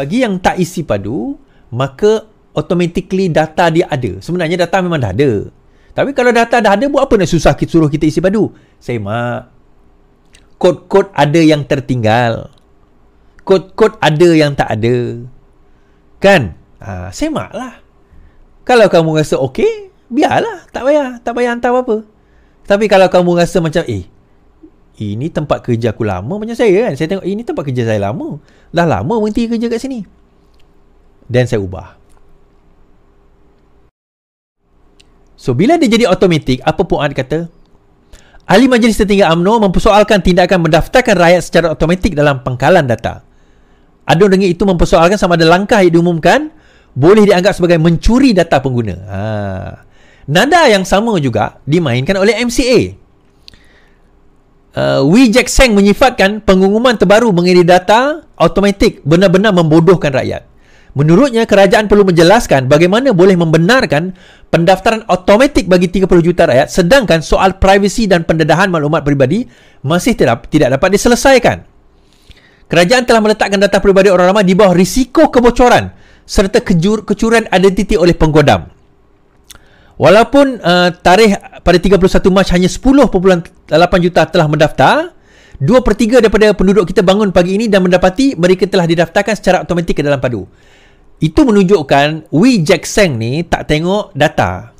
Bagi yang tak isi padu, maka automatically data dia ada. Sebenarnya data memang dah ada. Tapi kalau data dah ada, buat apa nak susah kita suruh kita isi padu? Saya mak, kod-kod ada yang tertinggal. Kod-kod ada yang tak ada. Kan? Ha, semak lah. Kalau kamu rasa okey, biarlah. Tak payah. Tak payah hantar apa-apa. Tapi kalau kamu rasa macam, eh, ini tempat kerja aku lama macam saya kan. Saya tengok ini tempat kerja saya lama. Dah lama berhenti kerja kat sini. Dan saya ubah. So bila dia jadi automatik, apa pun Puan kata? Ahli Majlis Tertinggi UMNO mempersoalkan tindakan mendaftarkan rakyat secara automatik dalam pangkalan data. Ada dengan itu mempersoalkan sama ada langkah yang diumumkan boleh dianggap sebagai mencuri data pengguna. Ha. Nada yang sama juga dimainkan oleh MCA uh, Wee Jack Seng menyifatkan pengumuman terbaru mengenai data automatik benar-benar membodohkan rakyat. Menurutnya, kerajaan perlu menjelaskan bagaimana boleh membenarkan pendaftaran automatik bagi 30 juta rakyat sedangkan soal privasi dan pendedahan maklumat peribadi masih tidak, tidak dapat diselesaikan. Kerajaan telah meletakkan data peribadi orang ramai di bawah risiko kebocoran serta kejur, kecurian identiti oleh penggodam. Walaupun uh, tarikh pada 31 Mac hanya 10.8 juta telah mendaftar, 2 per 3 daripada penduduk kita bangun pagi ini dan mendapati mereka telah didaftarkan secara automatik ke dalam padu. Itu menunjukkan Wee Jack Seng ni tak tengok data.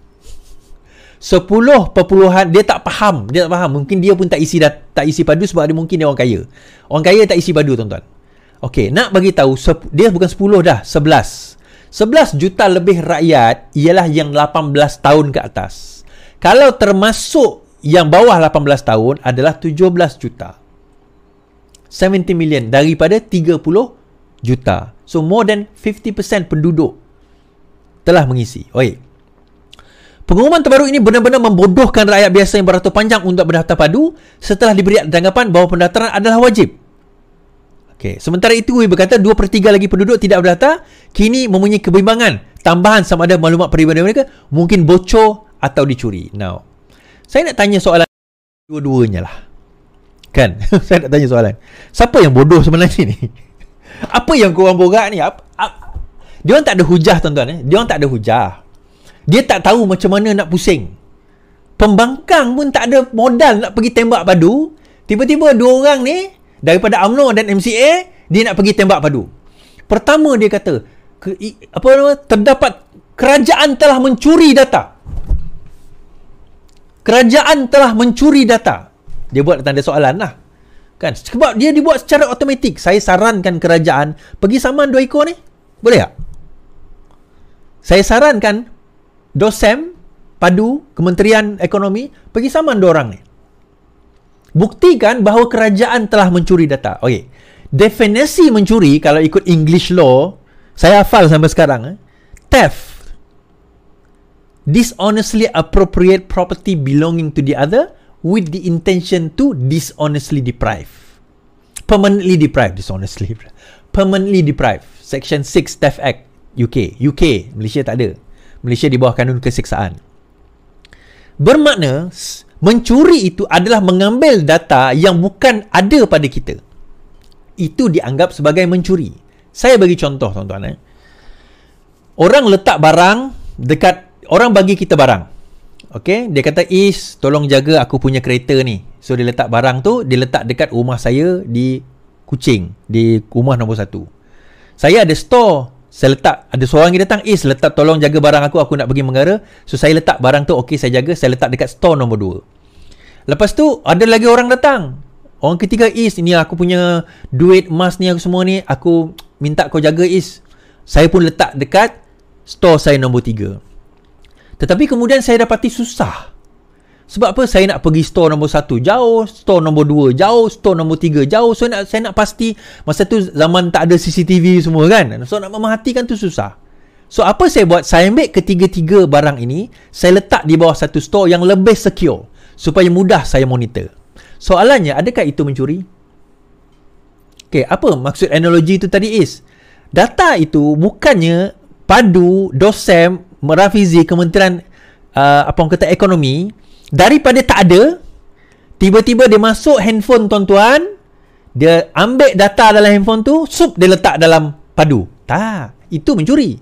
10 perpuluhan dia tak faham, dia tak faham. Mungkin dia pun tak isi dat- tak isi padu sebab ada mungkin dia orang kaya. Orang kaya tak isi padu tuan-tuan. Okey, nak bagi tahu dia bukan 10 dah, 11. 11 juta lebih rakyat ialah yang 18 tahun ke atas. Kalau termasuk yang bawah 18 tahun adalah 17 juta. 70 million daripada 30 juta. So more than 50% penduduk telah mengisi. Oi. Pengumuman terbaru ini benar-benar membodohkan rakyat biasa yang beratur panjang untuk berdaftar padu setelah diberi tanggapan bahawa pendaftaran adalah wajib. Okay, sementara itu WHO berkata 2 per 3 lagi penduduk tidak berdata kini mempunyai kebimbangan tambahan sama ada maklumat peribadi mereka mungkin bocor atau dicuri. Now, saya nak tanya soalan dua-duanya lah. Kan? saya nak tanya soalan. Siapa yang bodoh sebenarnya ni? Apa yang korang borak ni? Dia orang tak ada hujah tuan-tuan eh. Dia orang tak ada hujah. Dia tak tahu macam mana nak pusing. Pembangkang pun tak ada modal nak pergi tembak padu. Tiba-tiba dua orang ni daripada UMNO dan MCA dia nak pergi tembak padu pertama dia kata apa nama terdapat kerajaan telah mencuri data kerajaan telah mencuri data dia buat tanda soalan lah kan sebab dia dibuat secara automatik saya sarankan kerajaan pergi saman dua ekor ni boleh tak saya sarankan dosem padu kementerian ekonomi pergi saman dua orang ni buktikan bahawa kerajaan telah mencuri data. Okey. Definisi mencuri kalau ikut English law, saya hafal sampai sekarang eh. Theft. Dishonestly appropriate property belonging to the other with the intention to dishonestly deprive. Permanently deprive dishonestly. Permanently deprive. Section 6 Theft Act UK. UK, Malaysia tak ada. Malaysia di bawah kanun Kesiksaan. Bermakna mencuri itu adalah mengambil data yang bukan ada pada kita. Itu dianggap sebagai mencuri. Saya bagi contoh tuan-tuan eh. Orang letak barang dekat orang bagi kita barang. Okay, dia kata is tolong jaga aku punya kereta ni. So dia letak barang tu, dia letak dekat rumah saya di kucing di rumah nombor satu. Saya ada store saya letak ada seorang yang datang eh letak tolong jaga barang aku aku nak pergi mengara so saya letak barang tu ok saya jaga saya letak dekat store nombor dua. lepas tu ada lagi orang datang orang ketiga is ini aku punya duit emas ni aku semua ni aku minta kau jaga is saya pun letak dekat store saya nombor tiga. tetapi kemudian saya dapati susah sebab apa saya nak pergi store nombor satu jauh, store nombor dua jauh, store nombor tiga jauh. So nak, saya nak pasti masa tu zaman tak ada CCTV semua kan. So nak memerhatikan tu susah. So apa saya buat? Saya ambil ketiga-tiga barang ini, saya letak di bawah satu store yang lebih secure supaya mudah saya monitor. Soalannya, adakah itu mencuri? Okay, apa maksud analogi itu tadi is? Data itu bukannya padu, dosem, merafizi kementerian uh, apa orang kata ekonomi daripada tak ada tiba-tiba dia masuk handphone tuan-tuan dia ambil data dalam handphone tu sup dia letak dalam padu tak itu mencuri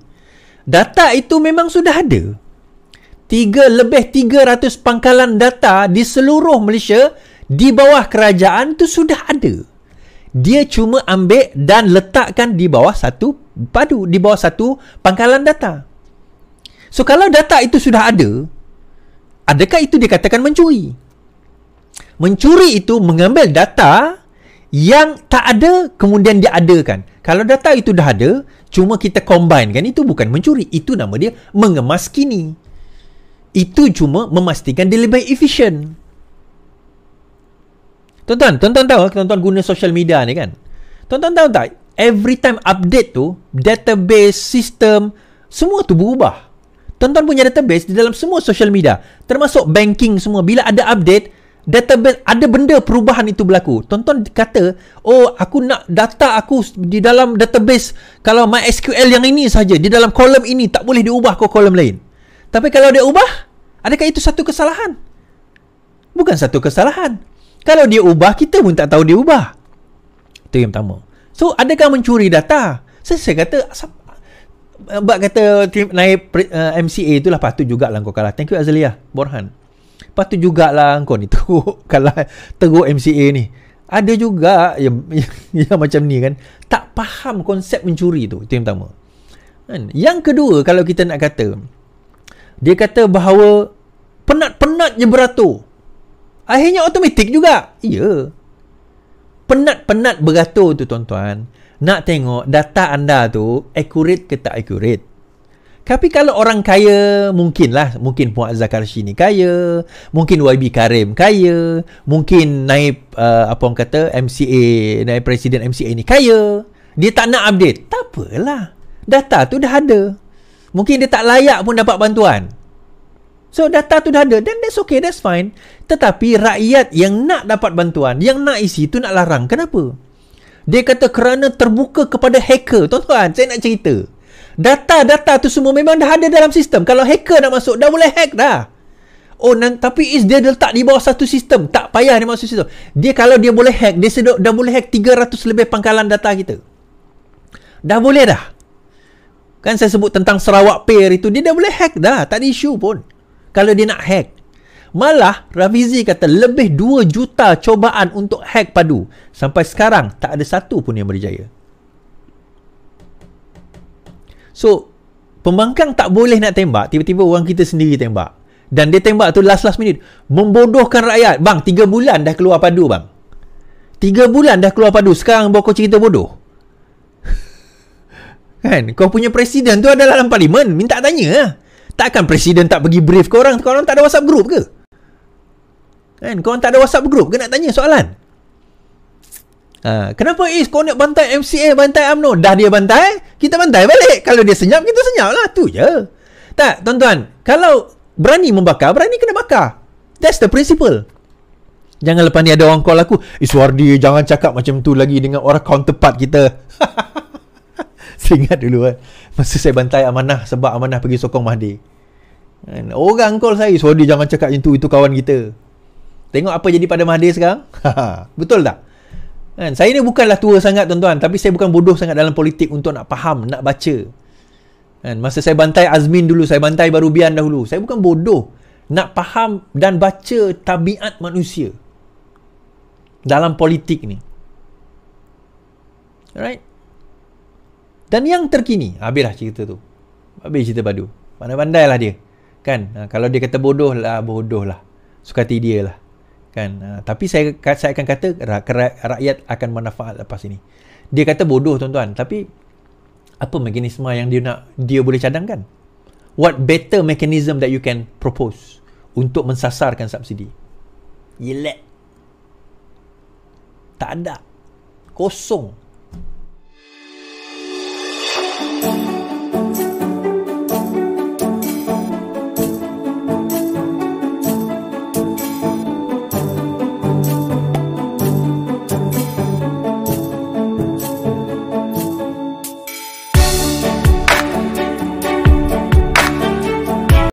data itu memang sudah ada tiga lebih 300 pangkalan data di seluruh Malaysia di bawah kerajaan tu sudah ada dia cuma ambil dan letakkan di bawah satu padu di bawah satu pangkalan data so kalau data itu sudah ada adakah itu dikatakan mencuri? Mencuri itu mengambil data yang tak ada kemudian diadakan. Kalau data itu dah ada, cuma kita combine kan itu bukan mencuri. Itu nama dia mengemaskini. Itu cuma memastikan dia lebih efisien. Tonton, tonton tahu kan? Tonton guna social media ni kan? Tonton tahu tak? Every time update tu, database, sistem, semua tu berubah. Tonton punya database di dalam semua social media, termasuk banking semua. Bila ada update, database ada benda perubahan itu berlaku. Tonton tuan kata, "Oh, aku nak data aku di dalam database kalau MySQL yang ini saja di dalam kolom ini tak boleh diubah ke kolom lain." Tapi kalau dia ubah, adakah itu satu kesalahan? Bukan satu kesalahan. Kalau dia ubah, kita pun tak tahu dia ubah. Itu yang pertama. So, adakah mencuri data? So, saya kata, Eh, Bak kata naik eh, MCA tu lah patut jugalah kau kalah. Thank you Azalia Borhan. Patut jugalah kau ni teruk kalah teruk MCA ni. Ada juga yang, yang, yang macam ni kan. Tak faham konsep mencuri tu. Itu yang pertama. Kan? Yang kedua kalau kita nak kata. Dia kata bahawa penat-penat je beratur. Akhirnya otomatik juga. Ya. Penat-penat beratur tu tuan-tuan nak tengok data anda tu accurate ke tak accurate. Tapi kalau orang kaya, mungkinlah. Mungkin Puan Zakar ni kaya. Mungkin YB Karim kaya. Mungkin naib, uh, apa orang kata, MCA, naib presiden MCA ni kaya. Dia tak nak update. Tak apalah. Data tu dah ada. Mungkin dia tak layak pun dapat bantuan. So data tu dah ada Then that's okay That's fine Tetapi rakyat yang nak dapat bantuan Yang nak isi tu nak larang Kenapa? Dia kata kerana terbuka kepada hacker. Tuan-tuan, saya nak cerita. Data-data tu semua memang dah ada dalam sistem. Kalau hacker nak masuk, dah boleh hack dah. Oh, nan, tapi is dia letak di bawah satu sistem. Tak payah dia masuk sistem. Dia kalau dia boleh hack, dia sedok, dah boleh hack 300 lebih pangkalan data kita. Dah boleh dah. Kan saya sebut tentang Sarawak Pair itu. Dia dah boleh hack dah. Tak ada isu pun. Kalau dia nak hack. Malah Ravizi kata lebih 2 juta cobaan untuk hack padu sampai sekarang tak ada satu pun yang berjaya. So pembangkang tak boleh nak tembak tiba-tiba orang kita sendiri tembak. Dan dia tembak tu last last minute membodohkan rakyat. Bang 3 bulan dah keluar padu bang. 3 bulan dah keluar padu sekarang bawa kau cerita bodoh. kan kau punya presiden tu adalah dalam parlimen minta tanya lah. Takkan presiden tak pergi brief kau orang? Kau orang tak ada WhatsApp group ke? Kan? Korang tak ada WhatsApp group ke nak tanya soalan? Ha, kenapa Is kau nak bantai MCA, bantai UMNO? Dah dia bantai, kita bantai balik. Kalau dia senyap, kita senyap lah. Tu je. Tak, tuan-tuan. Kalau berani membakar, berani kena bakar. That's the principle. Jangan lepas ni ada orang call aku. Iswardi, jangan cakap macam tu lagi dengan orang tepat kita. saya ingat dulu kan. Masa saya bantai amanah sebab amanah pergi sokong Mahdi. Kan? Orang call saya, Iswardi jangan cakap macam tu, itu kawan kita. Tengok apa jadi pada Mahathir sekarang. Betul tak? Kan? Saya ni bukanlah tua sangat tuan-tuan. Tapi saya bukan bodoh sangat dalam politik untuk nak faham, nak baca. Kan? Masa saya bantai Azmin dulu, saya bantai Barubian dahulu. Saya bukan bodoh nak faham dan baca tabiat manusia dalam politik ni. Alright? Dan yang terkini, habislah cerita tu. Habis cerita padu. Pandai-pandailah dia. Kan? Ha, kalau dia kata bodoh lah, bodoh lah. Suka hati dia lah kan uh, tapi saya saya akan kata rakyat akan manfaat lepas ini dia kata bodoh tuan-tuan tapi apa mekanisme yang dia nak dia boleh cadangkan what better mechanism that you can propose untuk mensasarkan subsidi yelek tak ada kosong